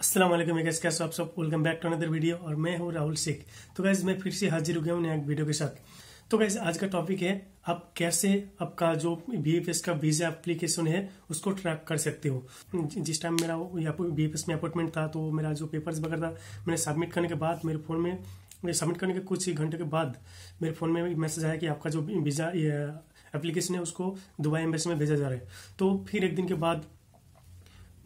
Aslam makers कैसे आप सब welcome back to another video और मैं हूँ राहुल शेख तो गैस मैं फिर से हाजिर हो गया हूँ नया वीडियो के साथ तो गैस आज का टॉपिक है आप कैसे आपका जो बी का वीजा एप्लीकेशन है उसको ट्रैक कर सकते हो जिस टाइम मेरा बी में अपॉइंटमेंट था तो मेरा जो पेपर्स वगैरह था मैंने सबमिट करने के बाद मेरे फोन में सबमिट करने के कुछ ही घंटे के बाद मेरे फ़ोन में मैसेज आया कि आपका जो वीज़ा एप्लीकेशन है उसको दुबई एम्बेसी में भेजा जा रहा है तो फिर एक दिन के बाद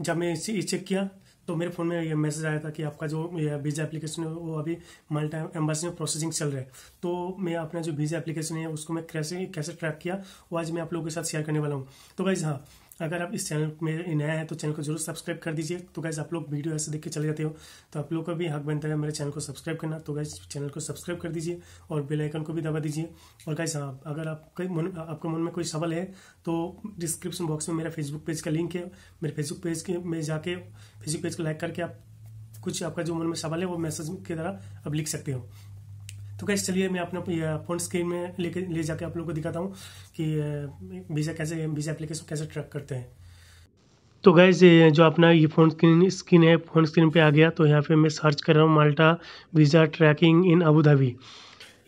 जब मैं इसे चेक किया तो मेरे फ़ोन में ये मैसेज आया था कि आपका जो वीज़ा एप्लीकेशन है वो अभी माल्टा एम्बेसी में प्रोसेसिंग चल रहा है तो मैं अपना जो वीज़ा एप्लीकेशन है उसको मैं कैसे कैसे ट्रैक किया वो आज मैं आप लोगों के साथ शेयर करने वाला हूँ तो भाई हाँ अगर आप इस चैनल में नया है तो चैनल को जरूर सब्सक्राइब कर दीजिए तो गैस आप लोग वीडियो ऐसे देख के चले जाते हो तो आप लोग का भी हक बनता है मेरे चैनल को सब्सक्राइब करना तो गैस चैनल को सब्सक्राइब कर दीजिए और बेलाइकन को भी दबा दीजिए और गैस हाँ अगर आप कई मन आपके मन में कोई सवाल है तो डिस्क्रिप्शन बॉक्स में मेरा फेसबुक पेज का लिंक है मेरे फेसबुक पेज के में जाके फेसबुक पेज को लाइक करके आप कुछ आपका जो मन में सवाल है वो मैसेज के द्वारा आप लिख सकते हो तो कैसे चलिए मैं अपना फोन स्क्रीन में लेके ले जाके आप लोगों को दिखाता हूँ कि वीज़ा कैसे वीज़ा एप्लीकेशन कैसे ट्रैक करते हैं तो गैस जो अपना ये फोन स्क्रीन स्क्रीन है फोन स्क्रीन पे आ गया तो यहाँ पे मैं सर्च कर रहा हूँ Malta visa tracking in Abu Dhabi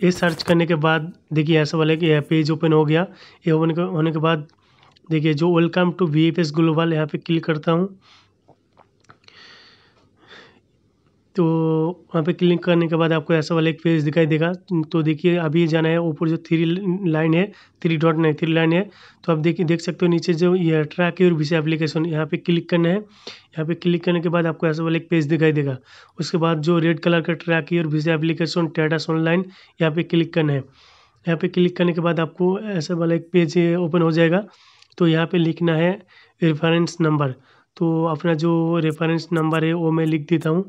ये सर्च करने के बाद देखिए ऐसा वाला कि पेज ओपन हो गया ये होने के होने के बाद देखिए जो welcome to V F S Global यहाँ पे क्लिक करता हूँ तो वहाँ पे क्लिक करने के बाद आपको ऐसा वाला एक पेज दिखाई देगा तो देखिए अभी जाना है ऊपर जो थ्री लाइन है थ्री डॉट नहीं थ्री लाइन है तो आप देखिए देख सकते हो नीचे जो ये ट्रैक और विषय एप्लीकेशन यहाँ पे क्लिक करना है यहाँ पे क्लिक करने के बाद आपको ऐसा वाला एक पेज दिखाई देगा उसके बाद जो रेड कलर का ट्रैक और विषय एप्लीकेशन टेटास ऑनलाइन यहाँ पर क्लिक करना है यहाँ पर क्लिक करने के बाद आपको ऐसा वाला एक पेज ओपन हो जाएगा तो यहाँ पर लिखना है रेफरेंस नंबर तो अपना जो रेफरेंस नंबर है वो मैं लिख देता हूँ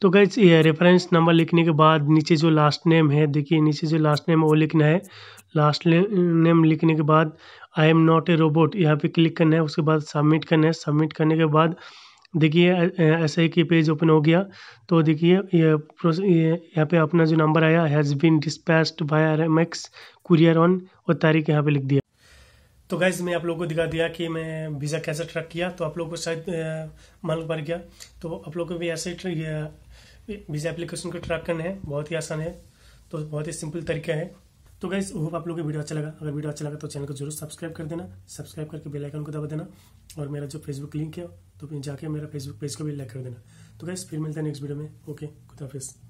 तो गैस ये रेफरेंस नंबर लिखने के बाद नीचे जो लास्ट नेम है देखिए नीचे जो लास्ट नेम है वो लिखना है लास्ट नेम लिखने के बाद I am not a robot यहाँ पे क्लिक करना है उसके बाद सबमिट करना है सबमिट करने के बाद देखिए ऐसा ही कि पेज ओपन हो गया तो देखिए ये यहाँ पे अपना जो नंबर आया has been dispatched by R M X courier on और तारीख यहाँ पे लिख दिया तो गैस मैं आप लोगों को दिखा दिया कि मैं वीज़ा कैसे ट्रैक किया तो आप लोगों को शायद मालूम पड़ गया तो आप लोगों को भी ऐसे वीज़ा एप्लीकेशन को ट्रैक करना है बहुत ही आसान है तो बहुत ही सिंपल तरीका है तो गैस होप आप लोगों को वीडियो अच्छा लगा अगर वीडियो अच्छा लगा तो चैनल को जरूर सब्सक्राइब कर देना सब्सक्राइब करके बेलाइकन को दबा देना और मेरा जो फेसबुक लिंक है तो जाके मेरा फेसबुक पेज को भी लाइक कर देना तो गैस फिर मिलता है नेक्स्ट वीडियो में ओके खुदाफिज़